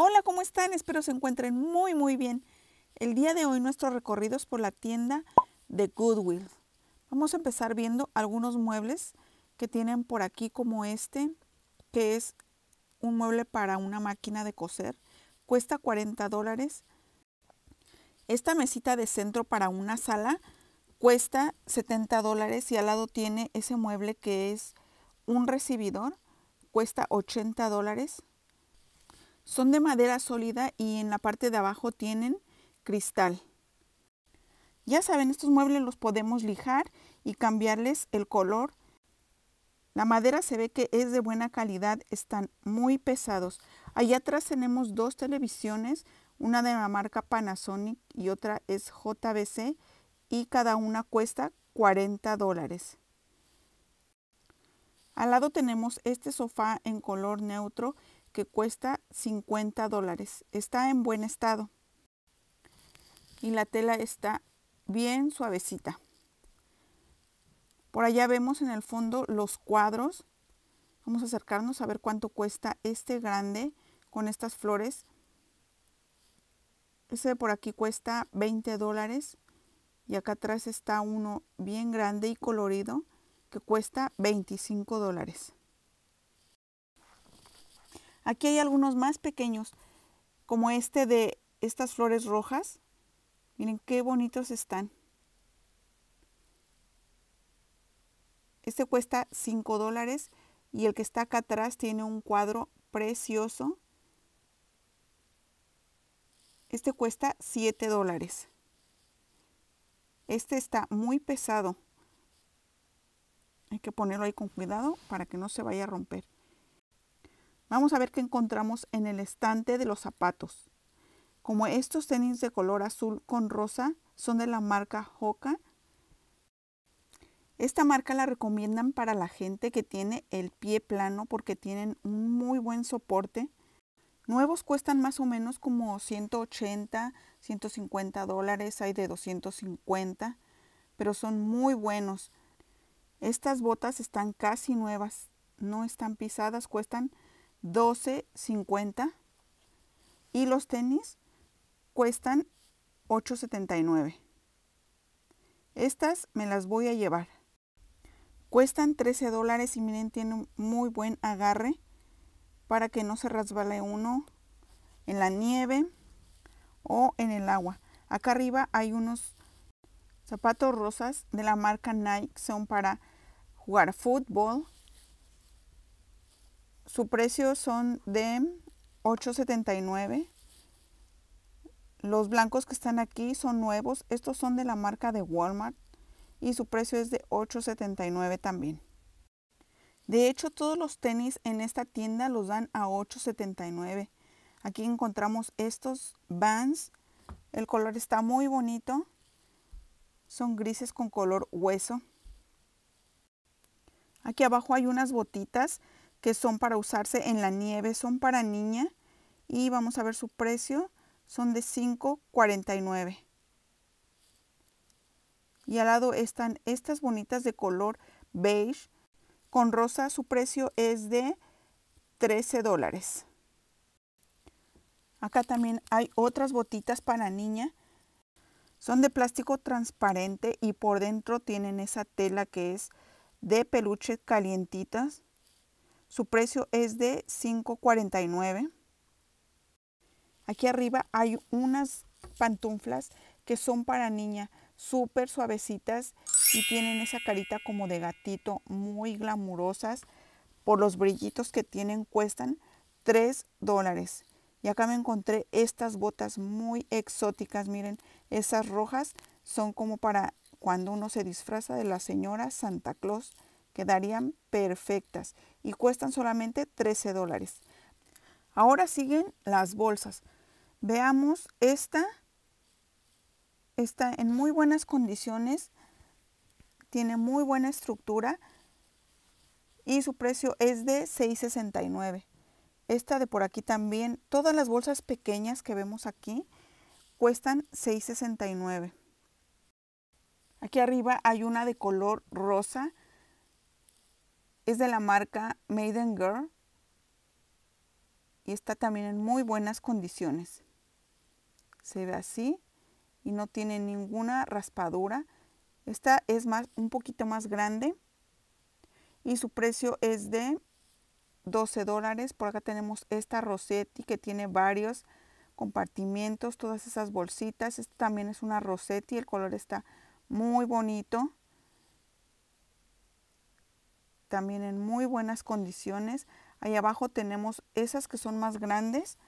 Hola, ¿cómo están? Espero se encuentren muy muy bien. El día de hoy nuestros recorridos por la tienda de Goodwill. Vamos a empezar viendo algunos muebles que tienen por aquí como este, que es un mueble para una máquina de coser. Cuesta 40 dólares. Esta mesita de centro para una sala cuesta 70 dólares y al lado tiene ese mueble que es un recibidor. Cuesta 80 dólares. Son de madera sólida y en la parte de abajo tienen cristal. Ya saben, estos muebles los podemos lijar y cambiarles el color. La madera se ve que es de buena calidad, están muy pesados. Allá atrás tenemos dos televisiones, una de la marca Panasonic y otra es JBC y cada una cuesta 40 dólares. Al lado tenemos este sofá en color neutro que cuesta 50 dólares. Está en buen estado. Y la tela está bien suavecita. Por allá vemos en el fondo los cuadros. Vamos a acercarnos a ver cuánto cuesta este grande con estas flores. Ese por aquí cuesta 20 dólares. Y acá atrás está uno bien grande y colorido que cuesta 25 dólares. Aquí hay algunos más pequeños, como este de estas flores rojas. Miren qué bonitos están. Este cuesta 5 dólares y el que está acá atrás tiene un cuadro precioso. Este cuesta 7 dólares. Este está muy pesado. Hay que ponerlo ahí con cuidado para que no se vaya a romper. Vamos a ver qué encontramos en el estante de los zapatos. Como estos tenis de color azul con rosa son de la marca Hoka, esta marca la recomiendan para la gente que tiene el pie plano porque tienen un muy buen soporte. Nuevos cuestan más o menos como 180, 150 dólares, hay de 250, pero son muy buenos. Estas botas están casi nuevas, no están pisadas, cuestan 12.50 y los tenis cuestan 8.79. Estas me las voy a llevar. Cuestan 13 dólares y miren, tiene muy buen agarre para que no se resbale uno en la nieve o en el agua. Acá arriba hay unos zapatos rosas de la marca Nike, son para jugar fútbol su precio son de 8.79. Los blancos que están aquí son nuevos. Estos son de la marca de Walmart y su precio es de 8.79 también. De hecho, todos los tenis en esta tienda los dan a 8.79. Aquí encontramos estos Vans. El color está muy bonito. Son grises con color hueso. Aquí abajo hay unas botitas que son para usarse en la nieve, son para niña y vamos a ver su precio, son de 5.49. Y al lado están estas bonitas de color beige con rosa, su precio es de 13 dólares. Acá también hay otras botitas para niña. Son de plástico transparente y por dentro tienen esa tela que es de peluche calientitas. Su precio es de 5.49. Aquí arriba hay unas pantuflas que son para niña, súper suavecitas y tienen esa carita como de gatito, muy glamurosas. Por los brillitos que tienen cuestan 3 dólares. Y acá me encontré estas botas muy exóticas, miren, esas rojas son como para cuando uno se disfraza de la señora Santa Claus, quedarían perfectas y cuestan solamente 13 dólares. Ahora siguen las bolsas. Veamos esta. Está en muy buenas condiciones. Tiene muy buena estructura. Y su precio es de 6.69. Esta de por aquí también. Todas las bolsas pequeñas que vemos aquí cuestan 6.69. Aquí arriba hay una de color rosa es de la marca Maiden Girl y está también en muy buenas condiciones. Se ve así y no tiene ninguna raspadura. Esta es más, un poquito más grande y su precio es de 12 dólares. Por acá tenemos esta Rosetti que tiene varios compartimientos, todas esas bolsitas. Esta también es una Rosetti, el color está muy bonito también en muy buenas condiciones. Ahí abajo tenemos esas que son más grandes.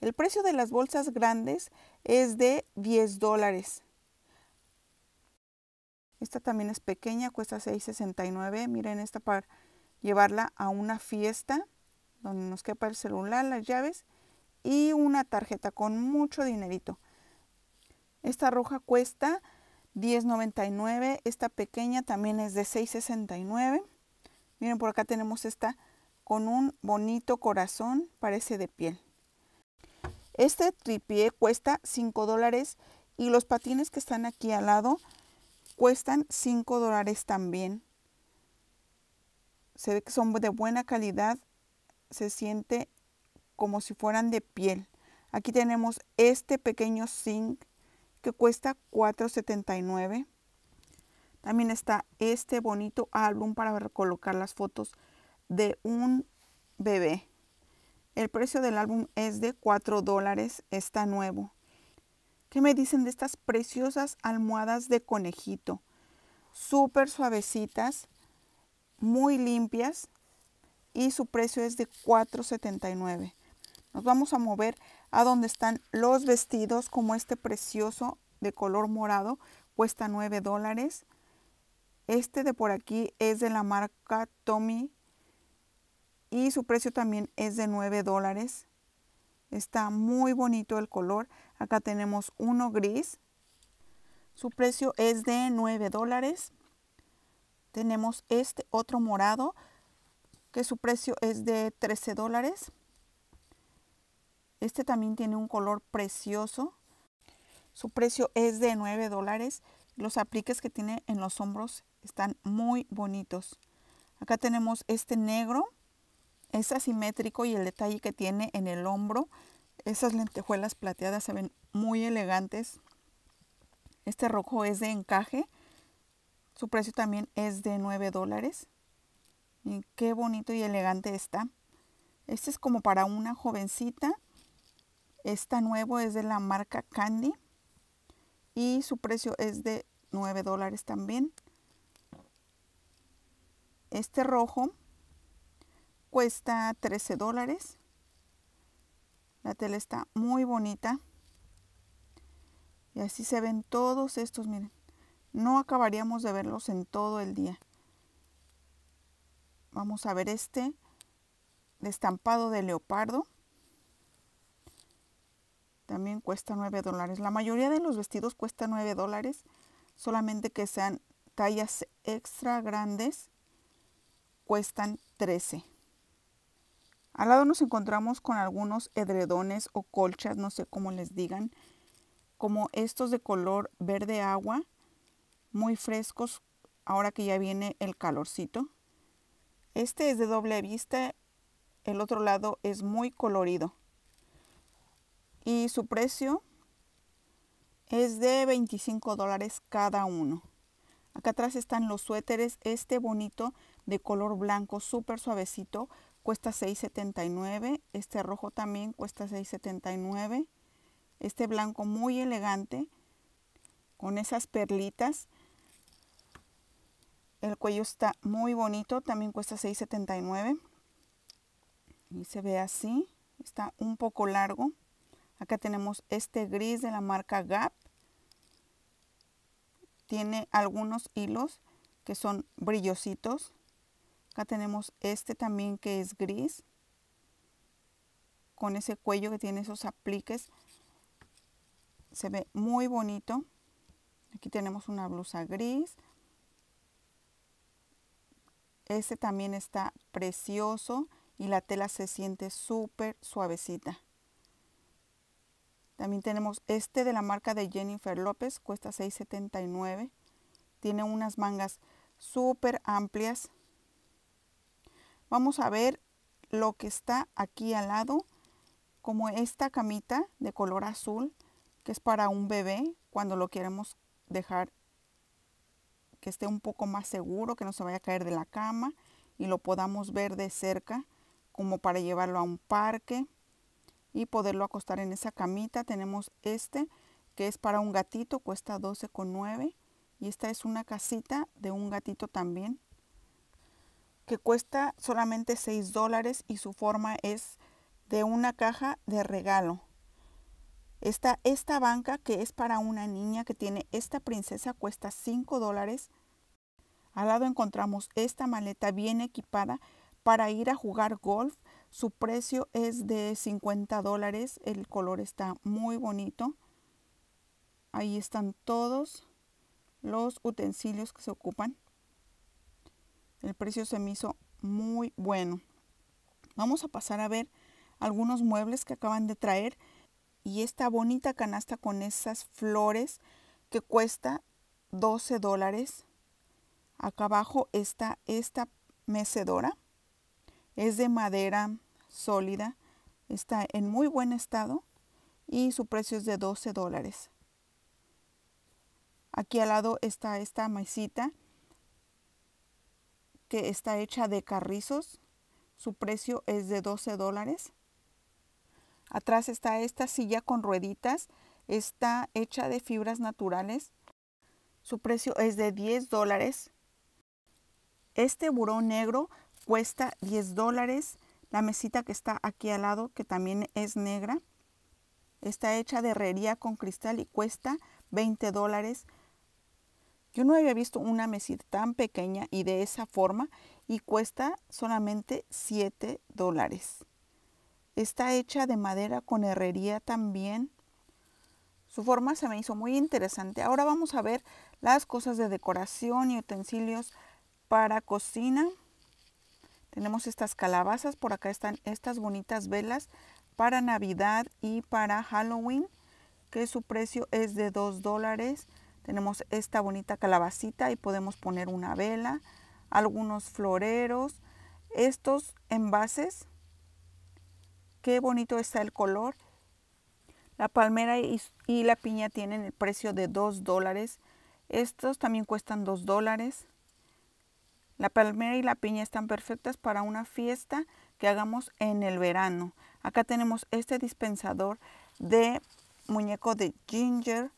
El precio de las bolsas grandes es de 10 dólares. Esta también es pequeña, cuesta 6.69. Miren esta para llevarla a una fiesta donde nos quepa el celular, las llaves y una tarjeta con mucho dinerito. Esta roja cuesta 10.99, esta pequeña también es de 6.69. Miren, por acá tenemos esta con un bonito corazón, parece de piel. Este tripié cuesta 5 dólares y los patines que están aquí al lado cuestan 5 dólares también. Se ve que son de buena calidad, se siente como si fueran de piel. Aquí tenemos este pequeño zinc que cuesta 4.79. También está este bonito álbum para colocar las fotos de un bebé. El precio del álbum es de 4 dólares, está nuevo. ¿Qué me dicen de estas preciosas almohadas de conejito? Súper suavecitas, muy limpias y su precio es de 4.79. Nos vamos a mover a donde están los vestidos como este precioso de color morado, cuesta 9 dólares. Este de por aquí es de la marca Tommy y su precio también es de 9 dólares. Está muy bonito el color. Acá tenemos uno gris. Su precio es de 9 dólares. Tenemos este otro morado que su precio es de 13 dólares. Este también tiene un color precioso. Su precio es de 9 dólares. Los apliques que tiene en los hombros están muy bonitos. Acá tenemos este negro. Es asimétrico y el detalle que tiene en el hombro. Esas lentejuelas plateadas se ven muy elegantes. Este rojo es de encaje. Su precio también es de 9 dólares. Y qué bonito y elegante está. Este es como para una jovencita. Esta nuevo es de la marca Candy. Y su precio es de 9 dólares también. Este rojo cuesta 13 dólares. La tela está muy bonita. Y así se ven todos estos, miren. No acabaríamos de verlos en todo el día. Vamos a ver este de estampado de leopardo. También cuesta 9 dólares. La mayoría de los vestidos cuesta 9 dólares. Solamente que sean tallas extra grandes cuestan 13. Al lado nos encontramos con algunos edredones o colchas, no sé cómo les digan, como estos de color verde agua, muy frescos ahora que ya viene el calorcito. Este es de doble vista, el otro lado es muy colorido. Y su precio es de 25 dólares cada uno. Acá atrás están los suéteres, este bonito de color blanco súper suavecito. Cuesta $6.79. Este rojo también cuesta $6.79. Este blanco muy elegante con esas perlitas. El cuello está muy bonito, también cuesta $6.79. Y se ve así, está un poco largo. Acá tenemos este gris de la marca Gap. Tiene algunos hilos que son brillositos. Acá tenemos este también que es gris, con ese cuello que tiene esos apliques. Se ve muy bonito. Aquí tenemos una blusa gris. Este también está precioso y la tela se siente súper suavecita. También tenemos este de la marca de Jennifer López, cuesta $6.79. Tiene unas mangas súper amplias, Vamos a ver lo que está aquí al lado, como esta camita de color azul, que es para un bebé, cuando lo queremos dejar que esté un poco más seguro, que no se vaya a caer de la cama y lo podamos ver de cerca, como para llevarlo a un parque y poderlo acostar en esa camita. Tenemos este, que es para un gatito, cuesta 12,9 y esta es una casita de un gatito también que cuesta solamente 6 dólares y su forma es de una caja de regalo. Esta, esta banca que es para una niña que tiene esta princesa cuesta 5 dólares. Al lado encontramos esta maleta bien equipada para ir a jugar golf. Su precio es de 50 dólares. El color está muy bonito. Ahí están todos los utensilios que se ocupan. El precio se me hizo muy bueno. Vamos a pasar a ver algunos muebles que acaban de traer y esta bonita canasta con esas flores que cuesta 12 dólares. Acá abajo está esta mecedora. Es de madera sólida. Está en muy buen estado y su precio es de 12 dólares. Aquí al lado está esta mesita que está hecha de carrizos. Su precio es de 12 dólares. Atrás está esta silla con rueditas. Está hecha de fibras naturales. Su precio es de 10 dólares. Este buró negro cuesta 10 dólares. La mesita que está aquí al lado, que también es negra, está hecha de herrería con cristal y cuesta 20 dólares. Yo no había visto una mesita tan pequeña y de esa forma y cuesta solamente 7 dólares. Está hecha de madera con herrería también. Su forma se me hizo muy interesante. Ahora vamos a ver las cosas de decoración y utensilios para cocina. Tenemos estas calabazas, por acá están estas bonitas velas para Navidad y para Halloween, que su precio es de 2 dólares. Tenemos esta bonita calabacita y podemos poner una vela, algunos floreros, estos envases. Qué bonito está el color. La palmera y, la piña tienen el precio de 2 dólares. Estos también cuestan 2 dólares. La palmera y la piña están perfectas para una fiesta que hagamos en el verano. Acá tenemos este dispensador de muñeco de ginger,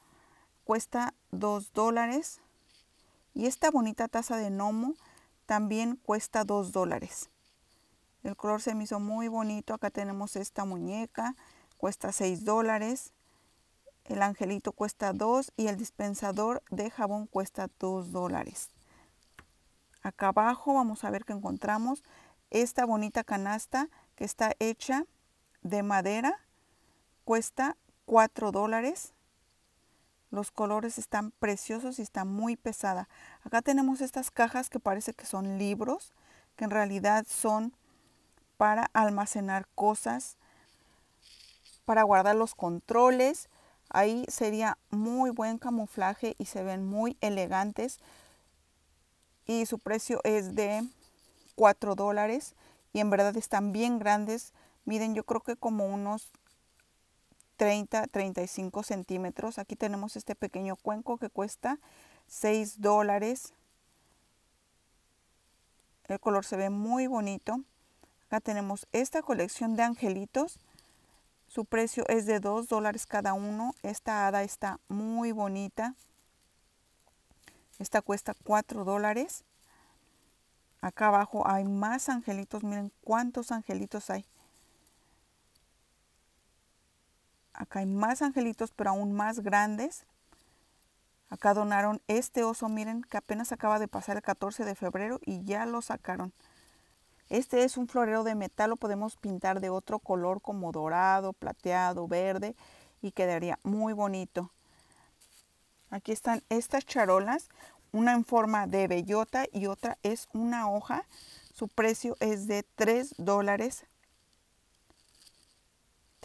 cuesta 2 dólares. Y esta bonita taza de gnomo también cuesta 2 dólares. El color se me hizo muy bonito. Acá tenemos esta muñeca, cuesta 6 dólares. El angelito cuesta 2 y el dispensador de jabón cuesta 2 dólares. Acá abajo vamos a ver que encontramos esta bonita canasta que está hecha de madera. Cuesta 4 dólares. Los colores están preciosos y está muy pesada. Acá tenemos estas cajas que parece que son libros, que en realidad son para almacenar cosas, para guardar los controles. Ahí sería muy buen camuflaje y se ven muy elegantes. Y su precio es de 4 dólares y en verdad están bien grandes. Miren, yo creo que como unos 30, 35 centímetros. Aquí tenemos este pequeño cuenco que cuesta 6 dólares. El color se ve muy bonito. Acá tenemos esta colección de angelitos. Su precio es de 2 dólares cada uno. Esta hada está muy bonita. Esta cuesta 4 dólares. Acá abajo hay más angelitos. Miren cuántos angelitos hay. Acá hay más angelitos, pero aún más grandes. Acá donaron este oso, miren, que apenas acaba de pasar el 14 de febrero y ya lo sacaron. Este es un florero de metal, lo podemos pintar de otro color como dorado, plateado, verde y quedaría muy bonito. Aquí están estas charolas, una en forma de bellota y otra es una hoja. Su precio es de 3 dólares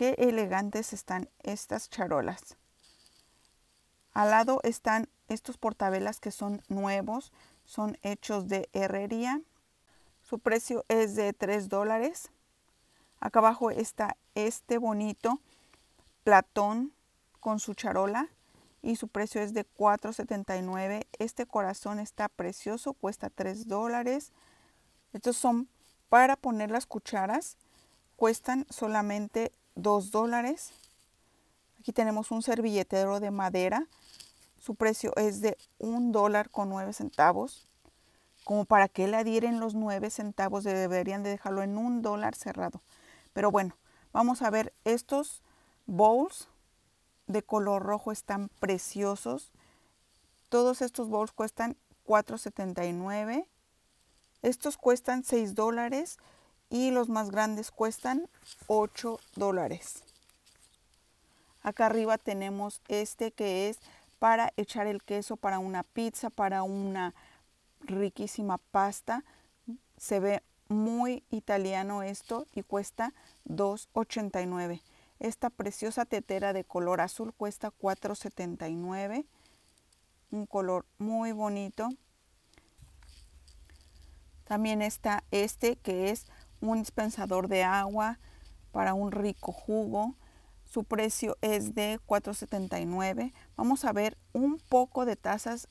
Qué elegantes están estas charolas. Al lado están estos portabelas que son nuevos, son hechos de herrería. Su precio es de 3 dólares. Acá abajo está este bonito platón con su charola y su precio es de 4.79. Este corazón está precioso, cuesta 3 dólares. Estos son para poner las cucharas, cuestan solamente 2 dólares. Aquí tenemos un servilletero de madera. Su precio es de 1 dólar con 9 centavos. Como para que le adhieren los 9 centavos, deberían de dejarlo en un dólar cerrado. Pero bueno, vamos a ver estos bowls de color rojo están preciosos. Todos estos bowls cuestan 4.79. Estos cuestan 6 dólares y los más grandes cuestan 8 dólares. Acá arriba tenemos este que es para echar el queso para una pizza, para una riquísima pasta. Se ve muy italiano esto y cuesta 2.89. Esta preciosa tetera de color azul cuesta 4.79. Un color muy bonito. También está este que es un dispensador de agua para un rico jugo. Su precio es de 4.79. Vamos a ver un poco de tazas.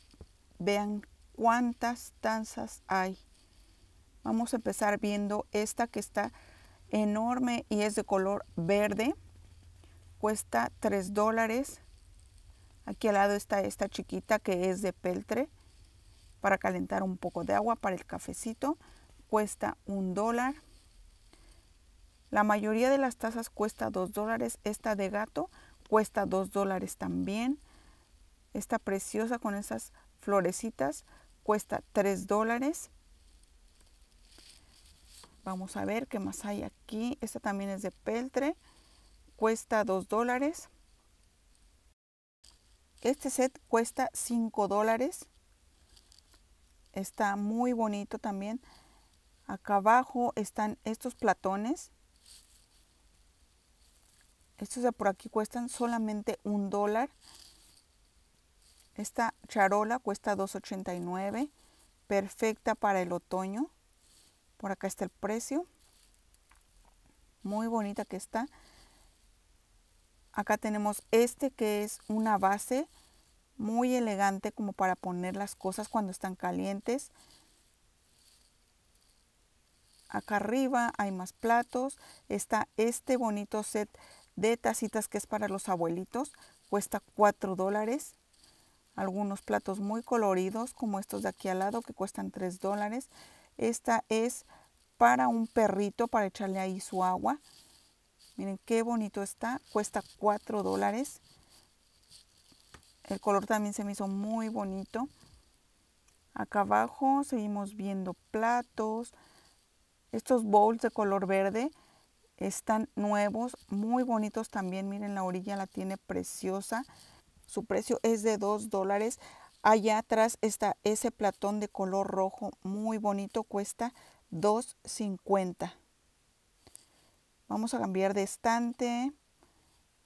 Vean cuántas tazas hay. Vamos a empezar viendo esta que está enorme y es de color verde. Cuesta 3 dólares. Aquí al lado está esta chiquita que es de peltre para calentar un poco de agua para el cafecito. Cuesta un dólar. La mayoría de las tazas cuesta 2 dólares. Esta de gato cuesta 2 dólares también. Esta preciosa con esas florecitas cuesta 3 dólares. Vamos a ver qué más hay aquí. Esta también es de peltre. Cuesta 2 dólares. Este set cuesta 5 dólares. Está muy bonito también. Acá abajo están estos platones estos de por aquí cuestan solamente un dólar. Esta charola cuesta 2.89, perfecta para el otoño. Por acá está el precio. Muy bonita que está. Acá tenemos este que es una base muy elegante como para poner las cosas cuando están calientes. Acá arriba hay más platos. Está este bonito set de tacitas que es para los abuelitos, cuesta 4 dólares. Algunos platos muy coloridos como estos de aquí al lado que cuestan 3 dólares. Esta es para un perrito para echarle ahí su agua. Miren qué bonito está, cuesta 4 dólares. El color también se me hizo muy bonito. Acá abajo seguimos viendo platos. Estos bowls de color verde están nuevos, muy bonitos también. Miren, la orilla la tiene preciosa. Su precio es de 2 dólares. Allá atrás está ese platón de color rojo, muy bonito, cuesta 2.50. Vamos a cambiar de estante.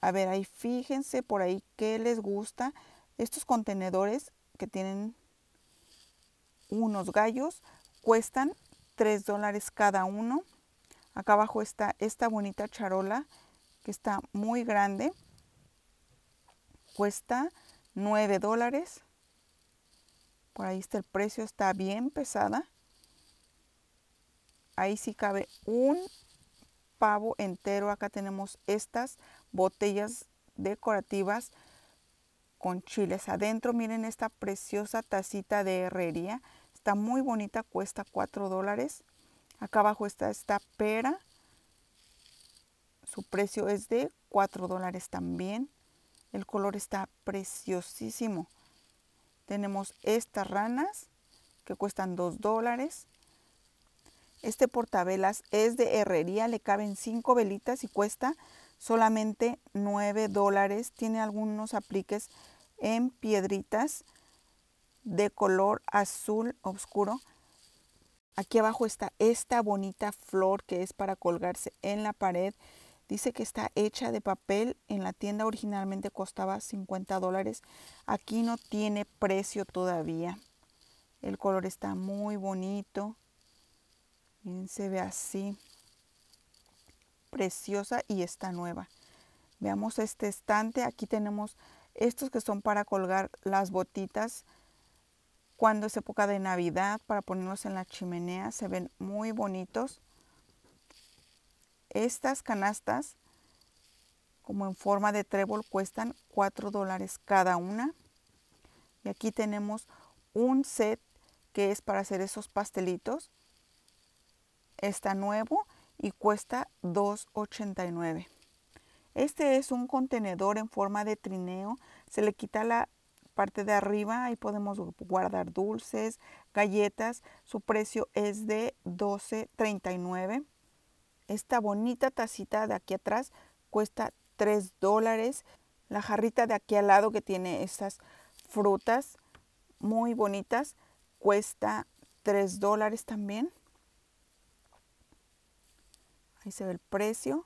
A ver, ahí fíjense por ahí qué les gusta. Estos contenedores que tienen unos gallos cuestan 3 dólares cada uno. Acá abajo está esta bonita charola que está muy grande. Cuesta 9 dólares. Por ahí está el precio, está bien pesada. Ahí sí cabe un pavo entero. Acá tenemos estas botellas decorativas con chiles adentro. Miren esta preciosa tacita de herrería. Está muy bonita, cuesta 4 dólares. Acá abajo está esta pera. Su precio es de 4 dólares también. El color está preciosísimo. Tenemos estas ranas que cuestan 2 dólares. Este portavelas es de herrería, le caben 5 velitas y cuesta solamente 9 dólares. Tiene algunos apliques en piedritas de color azul oscuro Aquí abajo está esta bonita flor que es para colgarse en la pared. Dice que está hecha de papel. En la tienda originalmente costaba 50 dólares. Aquí no tiene precio todavía. El color está muy bonito. Miren, se ve así. Preciosa y está nueva. Veamos este estante. Aquí tenemos estos que son para colgar las botitas cuando es época de Navidad, para ponerlos en la chimenea, se ven muy bonitos. Estas canastas, como en forma de trébol, cuestan 4 dólares cada una. Y aquí tenemos un set que es para hacer esos pastelitos. Está nuevo y cuesta $2.89. Este es un contenedor en forma de trineo. Se le quita la parte de arriba, ahí podemos guardar dulces, galletas. Su precio es de $12.39. Esta bonita tacita de aquí atrás cuesta 3 dólares. La jarrita de aquí al lado que tiene estas frutas muy bonitas cuesta 3 dólares también. Ahí se ve el precio.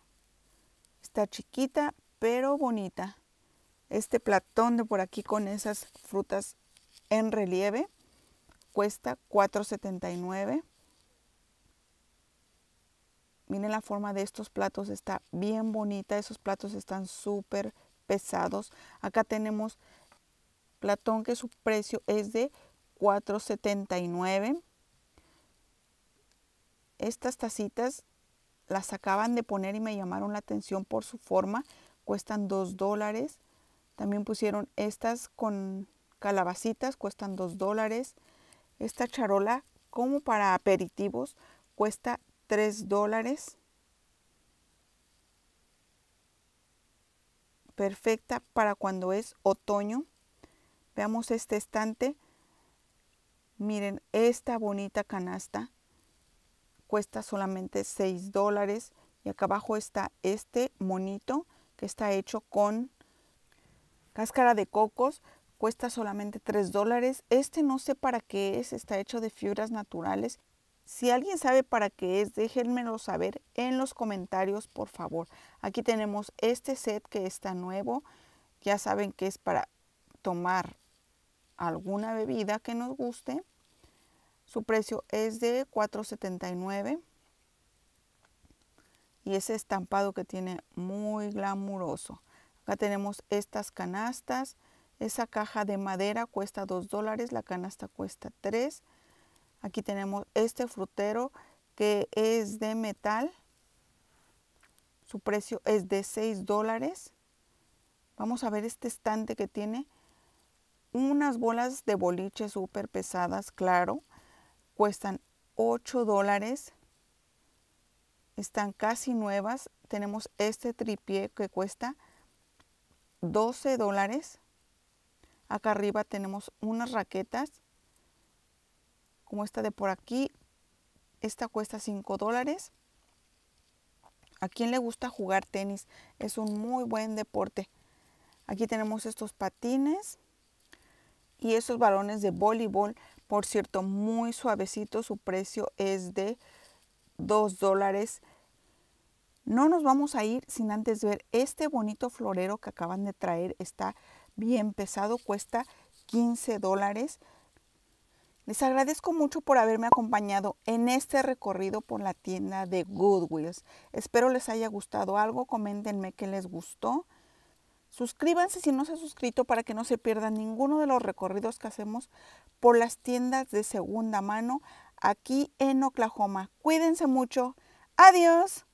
Está chiquita pero bonita. Este platón de por aquí con esas frutas en relieve cuesta 4.79. Miren la forma de estos platos, está bien bonita. Esos platos están súper pesados. Acá tenemos platón que su precio es de 4.79. Estas tacitas las acaban de poner y me llamaron la atención por su forma. Cuestan 2 dólares. También pusieron estas con calabacitas, cuestan 2 dólares. Esta charola como para aperitivos cuesta 3 dólares. Perfecta para cuando es otoño. Veamos este estante. Miren, esta bonita canasta cuesta solamente 6 dólares. Y acá abajo está este monito que está hecho con Cáscara de cocos cuesta solamente 3 dólares. Este no sé para qué es, está hecho de fibras naturales. Si alguien sabe para qué es, déjenmelo saber en los comentarios, por favor. Aquí tenemos este set que está nuevo. Ya saben que es para tomar alguna bebida que nos guste. Su precio es de $4.79 y ese estampado que tiene muy glamuroso. Acá tenemos estas canastas. Esa caja de madera cuesta 2 dólares, la canasta cuesta 3. Aquí tenemos este frutero que es de metal. Su precio es de 6 dólares. Vamos a ver este estante que tiene unas bolas de boliche súper pesadas, claro. Cuestan 8 dólares. Están casi nuevas. Tenemos este tripié que cuesta 12 dólares. Acá arriba tenemos unas raquetas, como esta de por aquí. Esta cuesta 5 dólares. A quien le gusta jugar tenis, es un muy buen deporte. Aquí tenemos estos patines y esos balones de voleibol. Por cierto, muy suavecito. Su precio es de 2 dólares no nos vamos a ir sin antes ver este bonito florero que acaban de traer. Está bien pesado, cuesta 15 dólares. Les agradezco mucho por haberme acompañado en este recorrido por la tienda de Goodwills. Espero les haya gustado algo, coméntenme qué les gustó. Suscríbanse si no se han suscrito para que no se pierdan ninguno de los recorridos que hacemos por las tiendas de segunda mano aquí en Oklahoma. Cuídense mucho. Adiós.